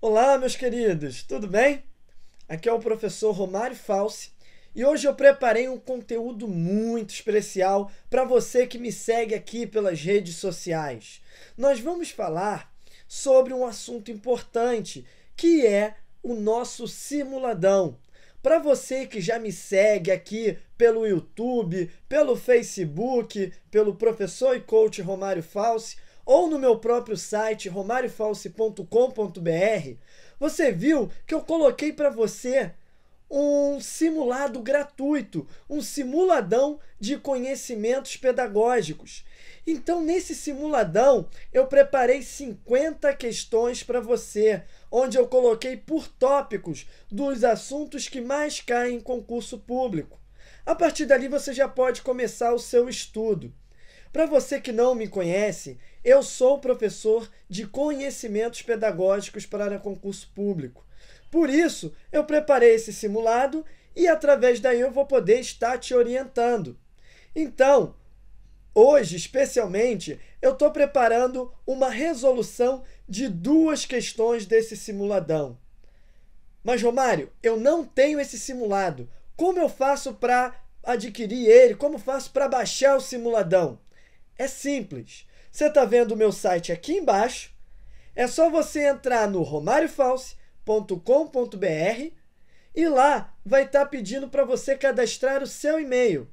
Olá, meus queridos, tudo bem? Aqui é o professor Romário Falsi e hoje eu preparei um conteúdo muito especial para você que me segue aqui pelas redes sociais. Nós vamos falar sobre um assunto importante que é o nosso simuladão. Para você que já me segue aqui pelo YouTube, pelo Facebook, pelo professor e coach Romário Falsi ou no meu próprio site romariofalsi.com.br, você viu que eu coloquei para você um simulado gratuito, um simuladão de conhecimentos pedagógicos. Então, nesse simuladão, eu preparei 50 questões para você, onde eu coloquei por tópicos dos assuntos que mais caem em concurso público. A partir dali você já pode começar o seu estudo. Para você que não me conhece, eu sou professor de conhecimentos pedagógicos para concurso público. Por isso, eu preparei esse simulado e através daí eu vou poder estar te orientando. Então, hoje especialmente, eu estou preparando uma resolução de duas questões desse simuladão. Mas, Romário, eu não tenho esse simulado. Como eu faço para adquirir ele? Como faço para baixar o simuladão? É simples. Você está vendo o meu site aqui embaixo. É só você entrar no romariofalce.com.br e lá vai estar tá pedindo para você cadastrar o seu e-mail.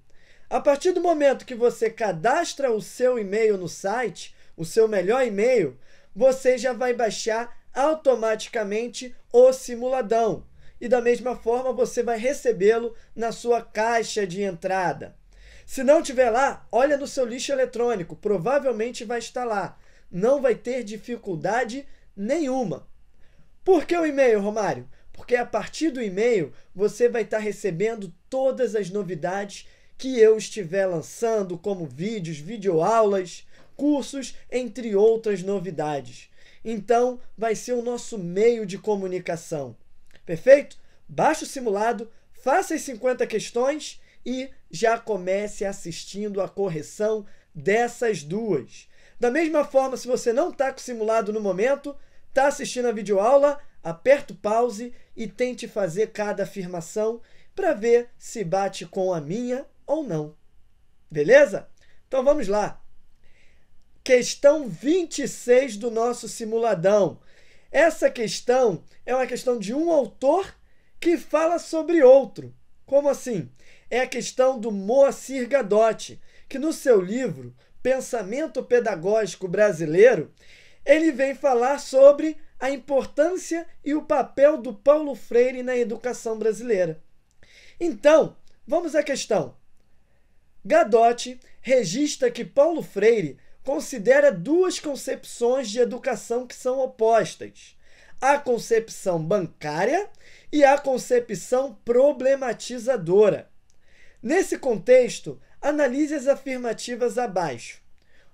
A partir do momento que você cadastra o seu e-mail no site, o seu melhor e-mail, você já vai baixar automaticamente o simuladão. E da mesma forma, você vai recebê-lo na sua caixa de entrada. Se não tiver lá, olha no seu lixo eletrônico, provavelmente vai estar lá. Não vai ter dificuldade nenhuma. Por que o e-mail, Romário? Porque a partir do e-mail você vai estar recebendo todas as novidades que eu estiver lançando, como vídeos, videoaulas, cursos, entre outras novidades. Então, vai ser o nosso meio de comunicação. Perfeito? Baixe o simulado, faça as 50 questões e já comece assistindo a correção dessas duas. Da mesma forma, se você não está com o simulado no momento, está assistindo a videoaula, aperta o pause e tente fazer cada afirmação para ver se bate com a minha ou não. Beleza? Então vamos lá questão 26 do nosso simuladão. Essa questão é uma questão de um autor que fala sobre outro. Como assim? É a questão do Moacir Gadotti, que no seu livro Pensamento Pedagógico Brasileiro, ele vem falar sobre a importância e o papel do Paulo Freire na educação brasileira. Então, vamos à questão. Gadotti registra que Paulo Freire considera duas concepções de educação que são opostas: a concepção bancária e a concepção problematizadora. Nesse contexto, analise as afirmativas abaixo.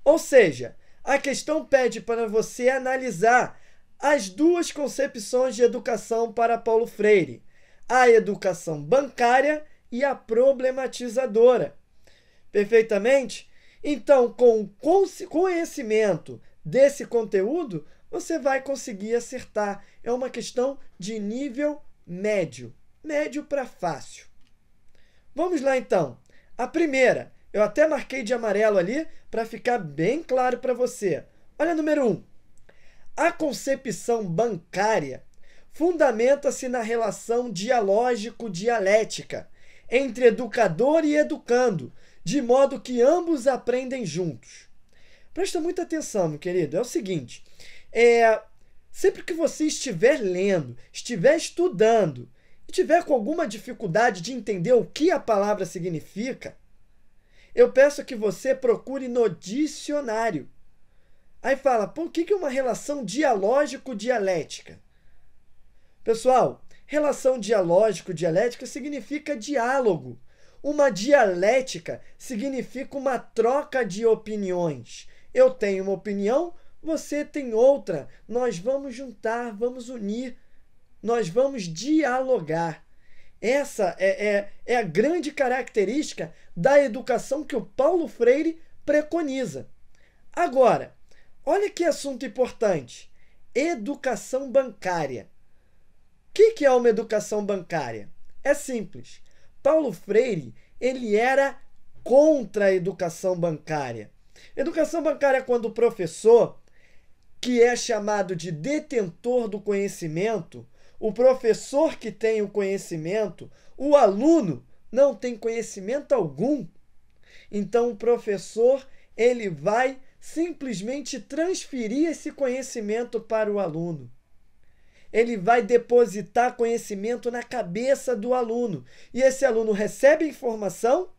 Ou seja, a questão pede para você analisar as duas concepções de educação para Paulo Freire: a educação bancária e a problematizadora. Perfeitamente? Então, com conhecimento desse conteúdo, você vai conseguir acertar. É uma questão de nível médio, médio para fácil. Vamos lá então. A primeira, eu até marquei de amarelo ali para ficar bem claro para você. Olha número 1. Um. A concepção bancária fundamenta-se na relação dialógico-dialética entre educador e educando, de modo que ambos aprendem juntos. Presta muita atenção, meu querido. É o seguinte: é, sempre que você estiver lendo, estiver estudando e tiver com alguma dificuldade de entender o que a palavra significa, eu peço que você procure no dicionário. Aí fala, por que, que uma relação dialógico-dialética? Pessoal, relação dialógico-dialética significa diálogo uma dialética significa uma troca de opiniões. Eu tenho uma opinião, você tem outra. Nós vamos juntar, vamos unir, nós vamos dialogar. Essa é, é, é a grande característica da educação que o Paulo Freire preconiza. Agora, olha que assunto importante: educação bancária. O que, que é uma educação bancária? É simples Paulo Freire, ele era contra a educação bancária. Educação bancária é quando o professor, que é chamado de detentor do conhecimento, o professor que tem o conhecimento, o aluno não tem conhecimento algum. Então o professor, ele vai simplesmente transferir esse conhecimento para o aluno ele vai depositar conhecimento na cabeça do aluno. E esse aluno recebe informação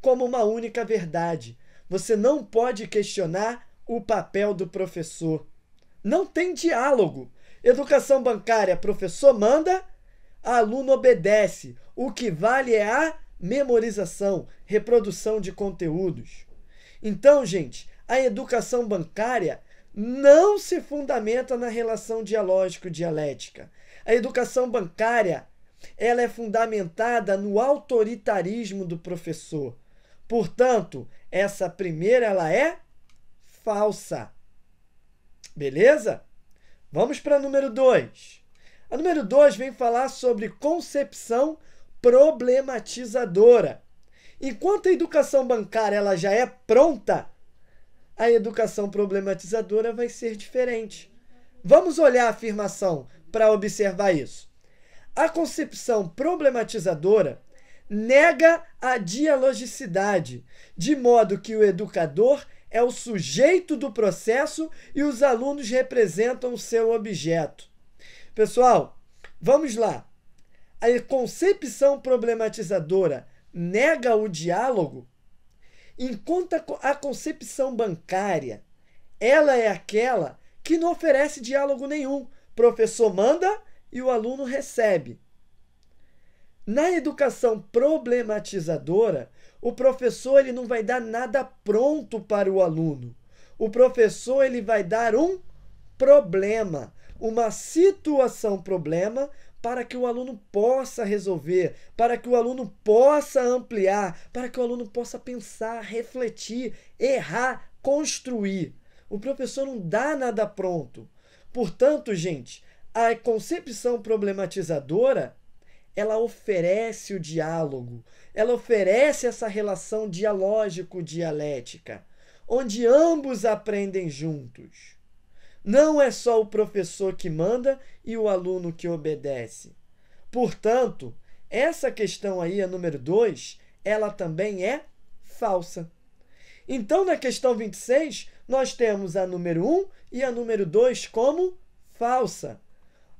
como uma única verdade. Você não pode questionar o papel do professor. Não tem diálogo. Educação bancária, professor manda, aluno obedece. O que vale é a memorização, reprodução de conteúdos. Então, gente, a educação bancária não se fundamenta na relação dialógico-dialética. A educação bancária ela é fundamentada no autoritarismo do professor. Portanto, essa primeira ela é falsa. Beleza? Vamos para a número 2. A número 2 vem falar sobre concepção problematizadora. Enquanto a educação bancária ela já é pronta, a educação problematizadora vai ser diferente. Vamos olhar a afirmação para observar isso. A concepção problematizadora nega a dialogicidade, de modo que o educador é o sujeito do processo e os alunos representam o seu objeto. Pessoal, vamos lá. A concepção problematizadora nega o diálogo? Enquanto a concepção bancária, ela é aquela que não oferece diálogo nenhum. Professor manda e o aluno recebe. Na educação problematizadora, o professor ele não vai dar nada pronto para o aluno. O professor ele vai dar um problema, uma situação problema para que o aluno possa resolver, para que o aluno possa ampliar, para que o aluno possa pensar, refletir, errar, construir. O professor não dá nada pronto. Portanto, gente, a concepção problematizadora ela oferece o diálogo, ela oferece essa relação dialógico-dialética, onde ambos aprendem juntos. Não é só o professor que manda e o aluno que obedece. Portanto, essa questão aí, a número 2, ela também é falsa. Então, na questão 26, nós temos a número 1 e a número 2 como falsa.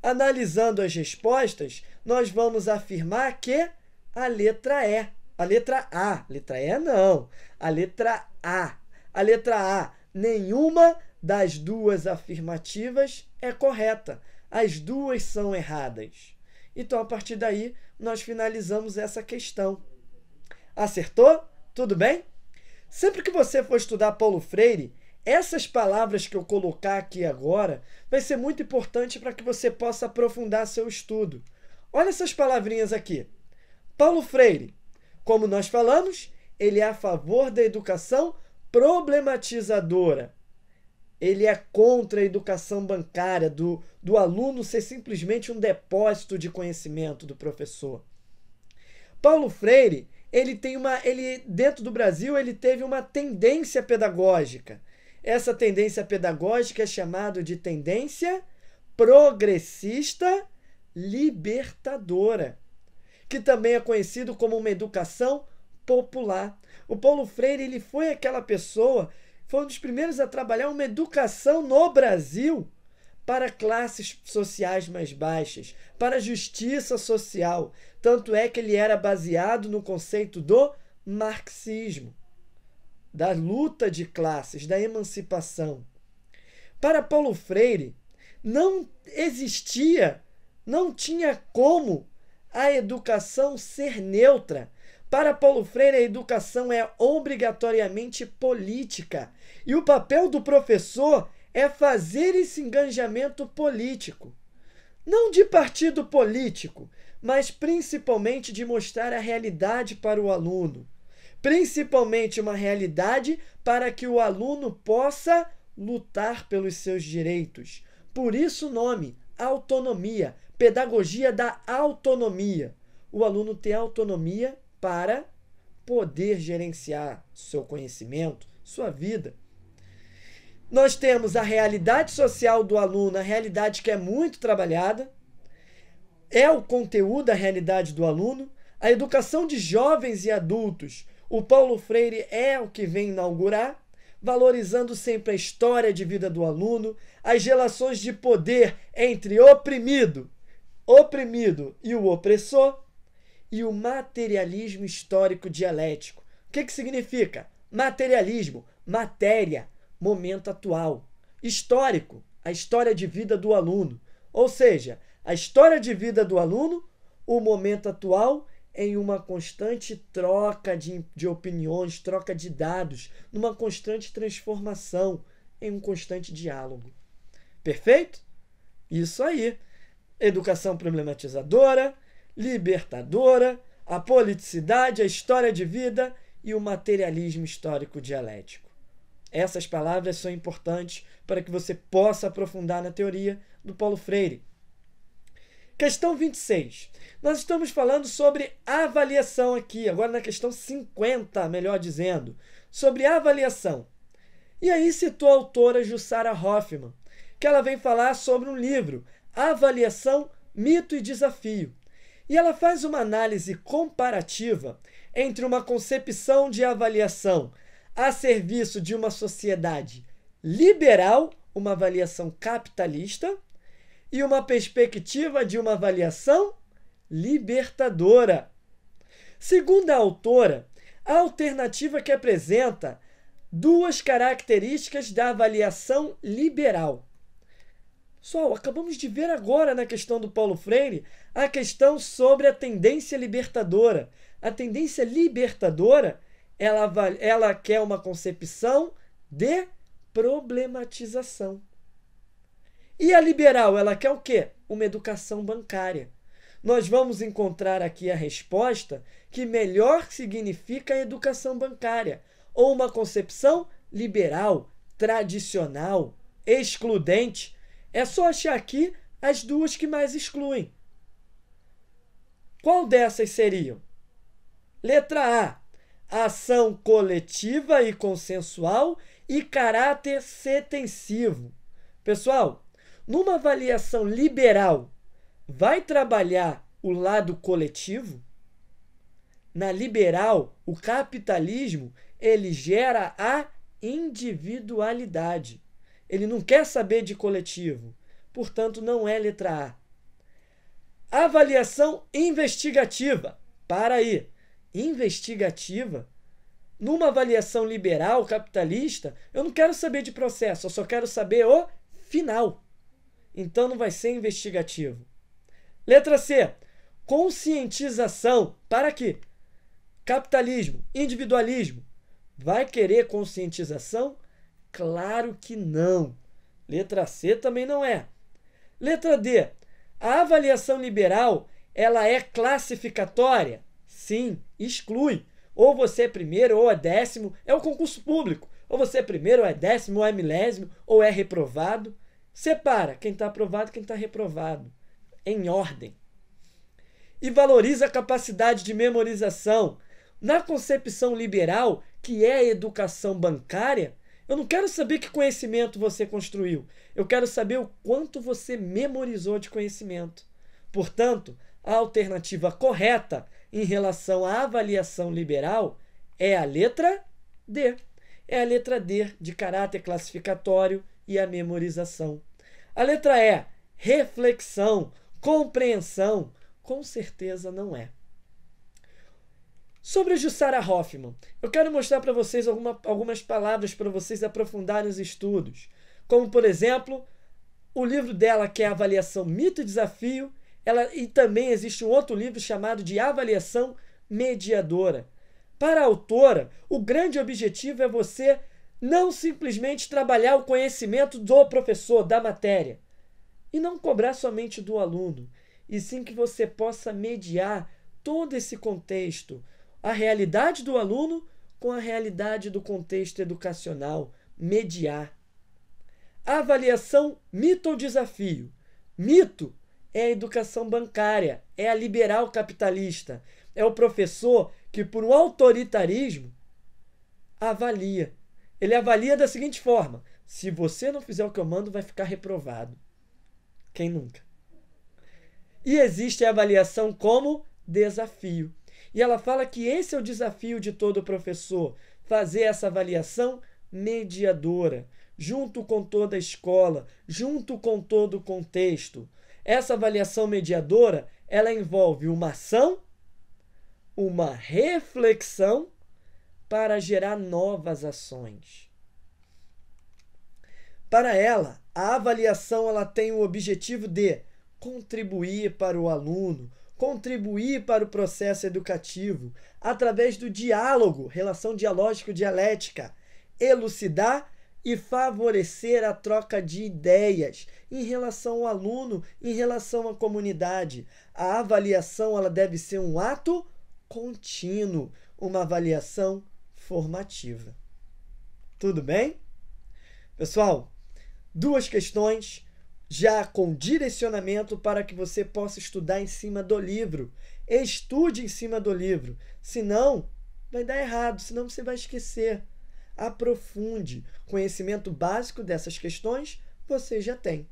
Analisando as respostas, nós vamos afirmar que a letra E, a letra A, letra E não, a letra A, a letra A, nenhuma das duas afirmativas é correta. As duas são erradas. Então, a partir daí, nós finalizamos essa questão. Acertou? Tudo bem? Sempre que você for estudar Paulo Freire, essas palavras que eu colocar aqui agora vai ser muito importante para que você possa aprofundar seu estudo. Olha essas palavrinhas aqui. Paulo Freire, como nós falamos, ele é a favor da educação problematizadora ele é contra a educação bancária, do, do aluno ser simplesmente um depósito de conhecimento do professor. Paulo Freire, ele tem uma, ele dentro do Brasil, ele teve uma tendência pedagógica. Essa tendência pedagógica é chamada de tendência progressista libertadora, que também é conhecido como uma educação popular. O Paulo Freire, ele foi aquela pessoa foi um dos primeiros a trabalhar uma educação no Brasil para classes sociais mais baixas, para justiça social. Tanto é que ele era baseado no conceito do marxismo, da luta de classes, da emancipação. Para Paulo Freire, não existia, não tinha como a educação ser neutra, para Paulo Freire, a educação é obrigatoriamente política e o papel do professor é fazer esse engajamento político. Não de partido político, mas principalmente de mostrar a realidade para o aluno. Principalmente uma realidade para que o aluno possa lutar pelos seus direitos. Por isso o nome, autonomia, pedagogia da autonomia. O aluno ter autonomia para poder gerenciar seu conhecimento, sua vida. Nós temos a realidade social do aluno, a realidade que é muito trabalhada, é o conteúdo da realidade do aluno, a educação de jovens e adultos. O Paulo Freire é o que vem inaugurar, valorizando sempre a história de vida do aluno, as relações de poder entre oprimido, oprimido e o opressor, e o materialismo histórico dialético. O que, que significa? Materialismo, matéria, momento atual. Histórico, a história de vida do aluno. Ou seja, a história de vida do aluno, o momento atual em uma constante troca de, de opiniões, troca de dados, numa constante transformação, em um constante diálogo. Perfeito? Isso aí. Educação problematizadora, libertadora, a politicidade, a história de vida e o materialismo histórico dialético. Essas palavras são importantes para que você possa aprofundar na teoria do Paulo Freire. Questão 26. Nós estamos falando sobre avaliação aqui, agora na questão 50, melhor dizendo, sobre avaliação. E aí citou a autora Jussara Hoffman, que ela vem falar sobre um livro, Avaliação, Mito e Desafio, e ela faz uma análise comparativa entre uma concepção de avaliação a serviço de uma sociedade liberal, uma avaliação capitalista, e uma perspectiva de uma avaliação libertadora. Segundo a autora, a alternativa que apresenta duas características da avaliação liberal. Pessoal, acabamos de ver agora na questão do Paulo Freire a questão sobre a tendência libertadora. A tendência libertadora, ela, ela quer uma concepção de problematização. E a liberal, ela quer o quê? Uma educação bancária. Nós vamos encontrar aqui a resposta que melhor significa a educação bancária, ou uma concepção liberal, tradicional, excludente, é só achar aqui as duas que mais excluem. Qual dessas seriam? Letra A. Ação coletiva e consensual e caráter setensivo. Pessoal, numa avaliação liberal, vai trabalhar o lado coletivo? Na liberal, o capitalismo ele gera a individualidade. Ele não quer saber de coletivo. Portanto, não é letra A. Avaliação investigativa. Para aí. Investigativa? Numa avaliação liberal, capitalista, eu não quero saber de processo, eu só quero saber o final. Então não vai ser investigativo. Letra C. Conscientização. Para que? Capitalismo, individualismo. Vai querer conscientização? Claro que não. Letra C também não é. Letra D. A avaliação liberal, ela é classificatória? Sim, exclui. Ou você é primeiro ou é décimo, é um concurso público. Ou você é primeiro, ou é décimo, ou é milésimo, ou é reprovado. Separa quem está aprovado e quem está reprovado, em ordem. E valoriza a capacidade de memorização. Na concepção liberal, que é a educação bancária, eu não quero saber que conhecimento você construiu. Eu quero saber o quanto você memorizou de conhecimento. Portanto, a alternativa correta em relação à avaliação liberal é a letra D. É a letra D de caráter classificatório e a memorização. A letra E, reflexão, compreensão, com certeza não é. Sobre a Jussara Hoffman, eu quero mostrar para vocês alguma, algumas palavras para vocês aprofundarem os estudos. Como, por exemplo, o livro dela que é Avaliação Mito e Desafio, ela, e também existe um outro livro chamado de Avaliação Mediadora. Para a autora, o grande objetivo é você não simplesmente trabalhar o conhecimento do professor, da matéria, e não cobrar somente do aluno, e sim que você possa mediar todo esse contexto a realidade do aluno com a realidade do contexto educacional, mediar. Avaliação mito ou desafio? Mito é a educação bancária, é a liberal capitalista, é o professor que, por um autoritarismo, avalia. Ele avalia da seguinte forma: se você não fizer o que eu mando, vai ficar reprovado. Quem nunca? E existe a avaliação como desafio. E ela fala que esse é o desafio de todo professor: fazer essa avaliação mediadora, junto com toda a escola, junto com todo o contexto. Essa avaliação mediadora, ela envolve uma ação, uma reflexão para gerar novas ações. Para ela, a avaliação ela tem o objetivo de contribuir para o aluno, contribuir para o processo educativo através do diálogo, relação dialógico-dialética, elucidar e favorecer a troca de ideias em relação ao aluno, em relação à comunidade. A avaliação ela deve ser um ato contínuo, uma avaliação formativa. Tudo bem? Pessoal, duas questões já com direcionamento para que você possa estudar em cima do livro. Estude em cima do livro, senão vai dar errado, senão você vai esquecer. Aprofunde. Conhecimento básico dessas questões você já tem.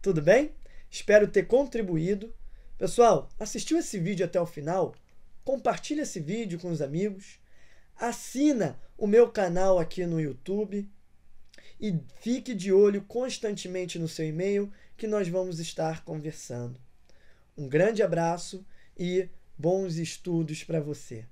Tudo bem? Espero ter contribuído. Pessoal, assistiu esse vídeo até o final? Compartilhe esse vídeo com os amigos. Assina o meu canal aqui no YouTube e fique de olho constantemente no seu e-mail que nós vamos estar conversando. Um grande abraço e bons estudos para você!